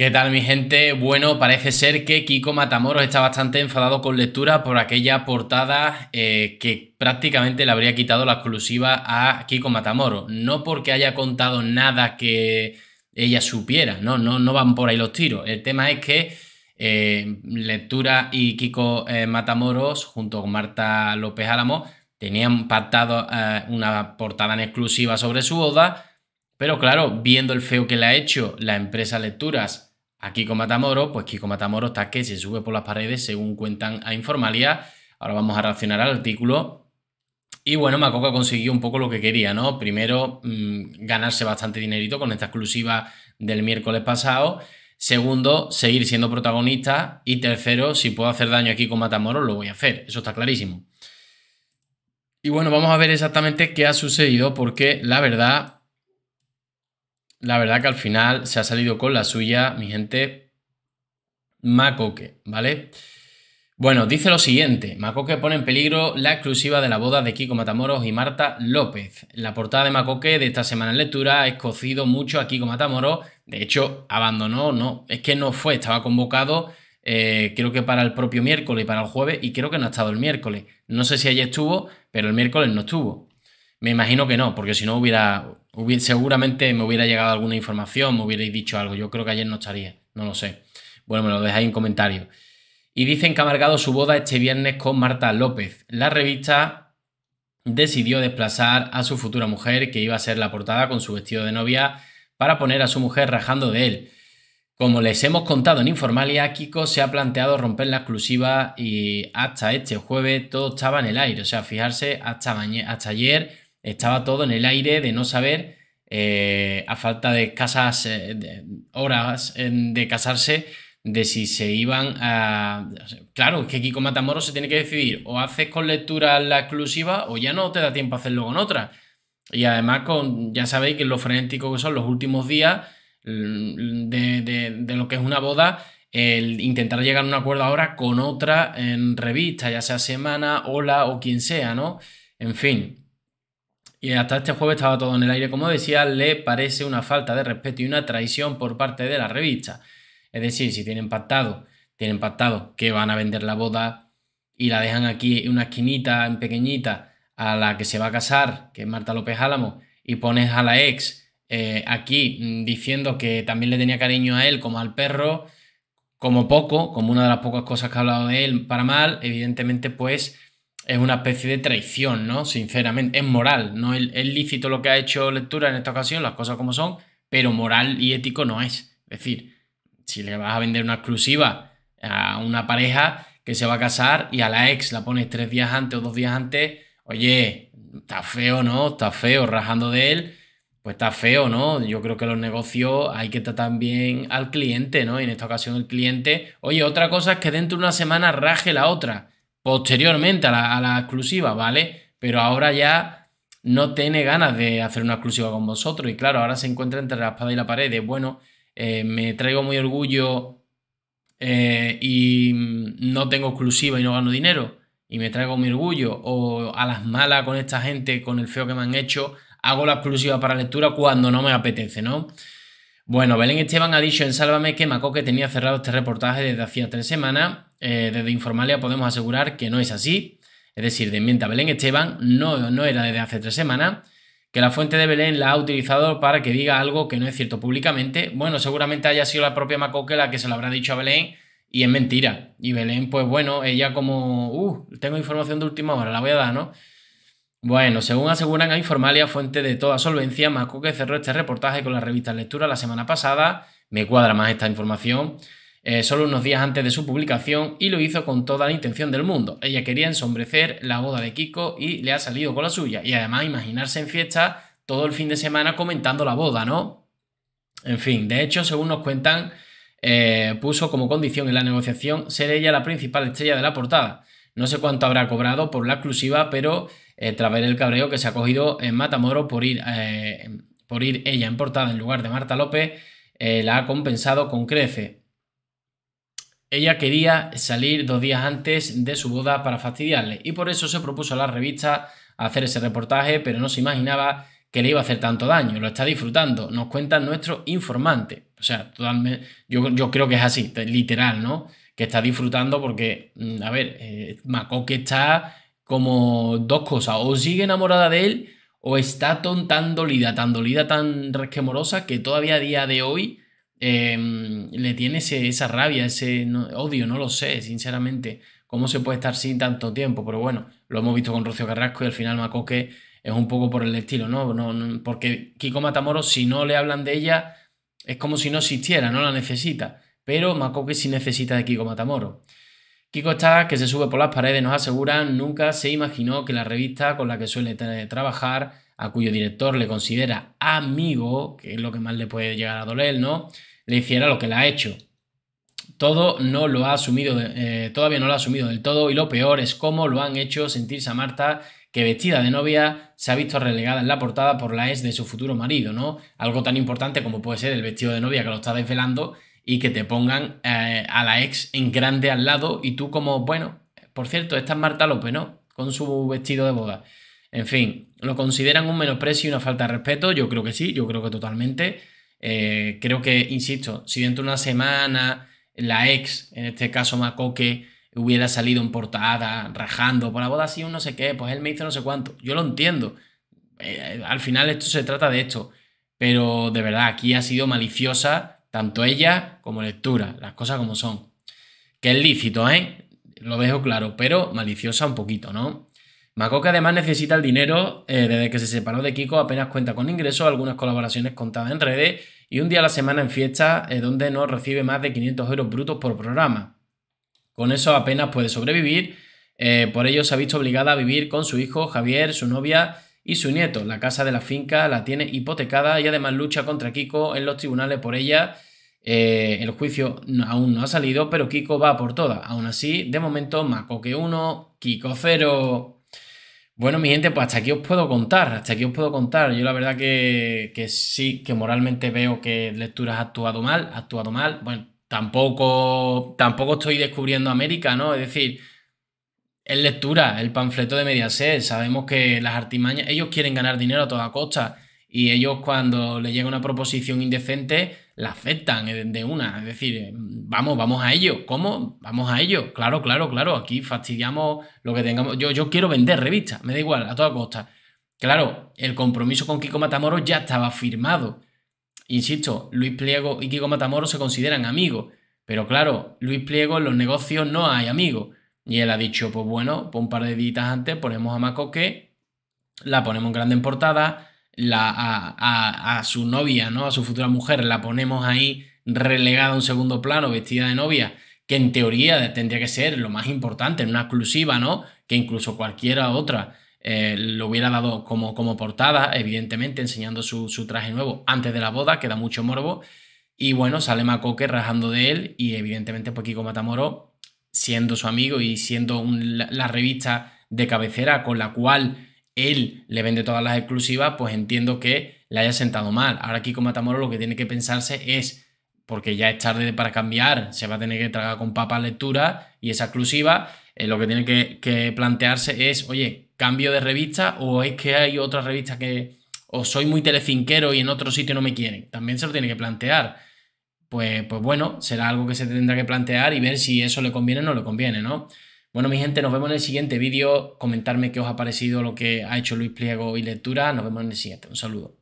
¿Qué tal mi gente? Bueno, parece ser que Kiko Matamoros está bastante enfadado con Lectura por aquella portada eh, que prácticamente le habría quitado la exclusiva a Kiko Matamoros. No porque haya contado nada que ella supiera, no, no, no van por ahí los tiros. El tema es que eh, Lectura y Kiko eh, Matamoros, junto con Marta López Álamo, tenían pactado una portada en exclusiva sobre su boda, pero claro, viendo el feo que le ha hecho la empresa Lecturas Aquí Kiko Matamoro, pues Kiko Matamoro está que se sube por las paredes según cuentan a Informalia. Ahora vamos a reaccionar al artículo. Y bueno, Macoca consiguió un poco lo que quería, ¿no? Primero, mm, ganarse bastante dinerito con esta exclusiva del miércoles pasado. Segundo, seguir siendo protagonista. Y tercero, si puedo hacer daño aquí con Matamoro, lo voy a hacer. Eso está clarísimo. Y bueno, vamos a ver exactamente qué ha sucedido, porque la verdad la verdad que al final se ha salido con la suya, mi gente. Macoque, ¿vale? Bueno, dice lo siguiente, Macoque pone en peligro la exclusiva de la boda de Kiko Matamoros y Marta López. La portada de Macoque de esta semana en lectura ha escocido mucho a Kiko Matamoros, de hecho abandonó, no, es que no fue, estaba convocado eh, creo que para el propio miércoles y para el jueves y creo que no ha estado el miércoles. No sé si ayer estuvo, pero el miércoles no estuvo. Me imagino que no, porque si no hubiera, seguramente me hubiera llegado alguna información, me hubierais dicho algo. Yo creo que ayer no estaría, no lo sé. Bueno, me lo dejáis en comentario Y dicen que ha marcado su boda este viernes con Marta López. La revista decidió desplazar a su futura mujer, que iba a ser la portada con su vestido de novia, para poner a su mujer rajando de él. Como les hemos contado en Informalia, Kiko se ha planteado romper la exclusiva y hasta este jueves todo estaba en el aire. O sea, fijarse, hasta, hasta ayer estaba todo en el aire de no saber, eh, a falta de escasas eh, horas de casarse, de si se iban a... Claro, es que Kiko Matamoros se tiene que decidir, o haces con lectura la exclusiva o ya no te da tiempo a hacerlo con otra. Y además, con, ya sabéis que lo frenético que son los últimos días mm, de, de lo que es una boda, el intentar llegar a un acuerdo ahora con otra en revista, ya sea Semana, Hola o quien sea, ¿no? En fin, y hasta este jueves estaba todo en el aire, como decía, le parece una falta de respeto y una traición por parte de la revista. Es decir, si tienen pactado, tienen pactado que van a vender la boda y la dejan aquí en una esquinita, en pequeñita, a la que se va a casar, que es Marta López Álamo, y pones a la ex eh, aquí mm, diciendo que también le tenía cariño a él como al perro, como poco, como una de las pocas cosas que ha hablado de él para mal, evidentemente pues es una especie de traición, ¿no? Sinceramente, es moral, ¿no? Es, lícito lo que ha hecho Lectura en esta ocasión, las cosas como son, pero moral y ético no es. Es decir, si le vas a vender una exclusiva a una pareja que se va a casar y a la ex la pones tres días antes o dos días antes, oye, está feo, ¿no? Está feo, rajando de él, pues está feo, ¿no? Yo creo que los negocios hay que tratar bien al cliente, ¿no? Y en esta ocasión el cliente, oye, otra cosa es que dentro de una semana raje la otra posteriormente a la, exclusiva, ¿vale? Pero ahora ya no tiene ganas de hacer una exclusiva con vosotros. Y claro, ahora se encuentra entre la espada y la pared. bueno, eh, me traigo muy orgullo eh, y no tengo exclusiva y no gano dinero. Y me traigo mi orgullo. O a las malas con esta gente, con el feo que me han hecho, hago la exclusiva para lectura cuando no me apetece, ¿no? Bueno, Belén Esteban ha dicho en Sálvame que Macoque tenía cerrado este reportaje desde hacía tres semanas. Eh, desde Informalia podemos asegurar que no es así. Es decir, de mienta Belén Esteban no, no era desde hace tres semanas. Que la fuente de Belén la ha utilizado para que diga algo que no es cierto públicamente. Bueno, seguramente haya sido la propia Macoque la que se lo habrá dicho a Belén y es mentira. Y Belén, pues bueno, ella como, uh, tengo información de última hora, la voy a dar, ¿no? Bueno, según aseguran a Informalia, fuente de toda solvencia, que cerró este reportaje con la revista Lectura la semana pasada. Me cuadra más esta información. Eh, solo unos días antes de su publicación y lo hizo con toda la intención del mundo. Ella quería ensombrecer la boda de Kiko y le ha salido con la suya. Y además imaginarse en fiesta todo el fin de semana comentando la boda, ¿no? En fin, de hecho, según nos cuentan, eh, puso como condición en la negociación ser ella la principal estrella de la portada. No sé cuánto habrá cobrado por la exclusiva, pero eh, tras ver el cabreo que se ha cogido en Matamoro por ir, eh, por ir ella en portada en lugar de Marta López, eh, la ha compensado con crece. Ella quería salir dos días antes de su boda para fastidiarle y por eso se propuso a la revista hacer ese reportaje, pero no se imaginaba que le iba a hacer tanto daño. Lo está disfrutando, nos cuenta nuestro informante. O sea, totalmente, yo, creo que es así, literal, ¿no? Que está disfrutando porque, mm, a ver, eh, Macoque está como dos cosas, o sigue enamorada de él o está tan dolida, tan dolida, tan resquemorosa que todavía a día de hoy em, le tiene esa rabia, ese odio, no lo sé, sinceramente, cómo se puede estar sin tanto tiempo, pero bueno, lo hemos visto con Rocío Carrasco y al final que es un poco por el estilo, ¿no? no, porque Kiko Matamoros, si no le hablan de ella, es como si no existiera, no la necesita, pero que sí necesita de Kiko Matamoros. Kiko está que se sube por las paredes, nos asegura, nunca se imaginó que la revista con la que suele trabajar, a cuyo director le considera amigo, que es lo que más le puede llegar a doler, ¿no? Le hiciera lo que le ha hecho. Todo no lo ha asumido, eh, todavía no lo ha asumido del todo y lo peor es cómo lo han hecho sentirse a Marta que vestida de novia se ha visto relegada en la portada por la ex de su futuro marido, ¿no? Algo tan importante como puede ser el vestido de novia que lo está desvelando y que te pongan eh, a la ex en grande al lado y tú como, bueno, por cierto, esta es Marta López, ¿no? Con su vestido de boda. En fin, ¿lo consideran un menosprecio y una falta de respeto? Yo creo que sí, yo creo que totalmente. Eh, creo que, insisto, si dentro de una semana la ex, en este caso Macoque, hubiera salido en portada, rajando por la boda así un no sé qué, pues él me hizo no sé cuánto. Yo lo entiendo. Eh, al final esto se trata de esto. Pero de verdad, aquí ha sido maliciosa tanto ella como lectura, las cosas como son. Que es lícito, ¿eh? Lo dejo claro, pero maliciosa un poquito, ¿no? que además necesita el dinero eh, desde que se separó de Kiko, apenas cuenta con ingresos, algunas colaboraciones contadas en redes y un día a la semana en fiesta eh, donde no recibe más de 500 euros brutos por programa. Con eso apenas puede sobrevivir, eh, por ello se ha visto obligada a vivir con su hijo Javier, su novia y su nieto. La casa de la finca la tiene hipotecada y además lucha contra Kiko en los tribunales por ella. Eh, el juicio aún no ha salido, pero Kiko va por todas. Aún así, de momento, que uno, Kiko cero. Bueno, mi gente, pues hasta aquí os puedo contar, hasta aquí os puedo contar. Yo la verdad que, sí, que moralmente veo que Lecturas ha actuado mal, ha actuado mal. Bueno, tampoco, tampoco estoy descubriendo América, ¿no? Es decir, es lectura, el panfleto de Mediaset. Sabemos que las artimañas, ellos quieren ganar dinero a toda costa y ellos cuando les llega una proposición indecente la aceptan eh, de una. Es decir, eh, vamos, vamos a ello. ¿Cómo? Vamos a ello. Claro, claro, claro. Aquí fastidiamos lo que tengamos. Yo, yo quiero vender revistas, me da igual, a toda costa. Claro, el compromiso con Kiko Matamoros ya estaba firmado. Insisto, Luis Pliego y Kiko Matamoros se consideran amigos. Pero claro, Luis Pliego en los negocios no hay amigos. Y él ha dicho, pues bueno, un par de ditas antes ponemos a Macoque, la ponemos en grande en portada, la, a, a, su novia, ¿no? A su futura mujer, la ponemos ahí relegada a un segundo plano, vestida de novia, que en teoría tendría que ser lo más importante, en una exclusiva, ¿no? Que incluso cualquiera otra eh, lo hubiera dado como, como portada, evidentemente, enseñando su, su traje nuevo antes de la boda, que da mucho morbo. Y bueno, sale Macoque rajando de él y evidentemente pues Kiko Matamoro siendo su amigo y siendo la, revista de cabecera con la cual él le vende todas las exclusivas, pues entiendo que le haya sentado mal. Ahora aquí con Matamoros lo que tiene que pensarse es, porque ya es tarde para cambiar, se va a tener que tragar con papa lectura y esa exclusiva, eh, lo que tiene que, que plantearse es, oye, cambio de revista o es que hay otra revista que, o soy muy telefinquero y en otro sitio no me quieren. También se lo tiene que plantear. Pues, pues, bueno, será algo que se tendrá que plantear y ver si eso le conviene o no le conviene, ¿no? Bueno, mi gente, nos vemos en el siguiente vídeo. Comentarme qué os ha parecido lo que ha hecho Luis Pliego y Lectura. Nos vemos en el siguiente. Un saludo.